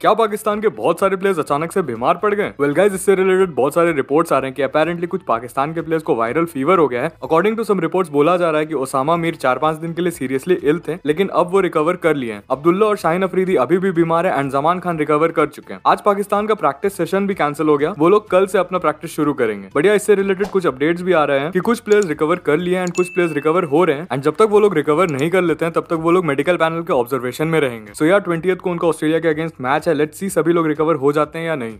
क्या पाकिस्तान के बहुत सारे प्लेयर्स अचानक से बीमार पड़ गए वेल गाइस इससे रिलेटेड बहुत सारे रिपोर्ट्स आ रहे हैं कि अपेरेंटली कुछ पाकिस्तान के प्लेयर्स को वायरल फीवर हो गया है अकॉर्डिंग टू सम रिपोर्ट्स बोला जा रहा है कि ओसामा मीर चार पांच दिन के लिए सीरियसली इल थे लेकिन अब वो रिकवर कर लिए हैं अब्दुल्ला और शाहिन अफरीदी अभी भी बीमार है एंड जमान खान रिकवर कर चुके हैं आज पाकिस्तान का प्रैक्टिस सेशन भी कैंसिल हो गया वो लोग कल से अपना प्रैक्टिस शुरू करेंगे बढ़िया इससे रिलेटेड कुछ अपडेट्स भी आ रहे हैं की कुछ प्लेयर्स रिकवर कर लिए एंड कुछ प्लेयर्स रिकवर हो रहे हैं एंड जब तक वो लोग रिकवर नहीं कर लेते हैं तब तक वो लोग मेडिकल पैनल के ऑब्जर्वेशन में रहेंगे सो यार ट्वेंटी को उनका ऑस्ट्रेलिया के अगेंस्ट मैच अच्छा लेट्स सी सभी लोग रिकवर हो जाते हैं या नहीं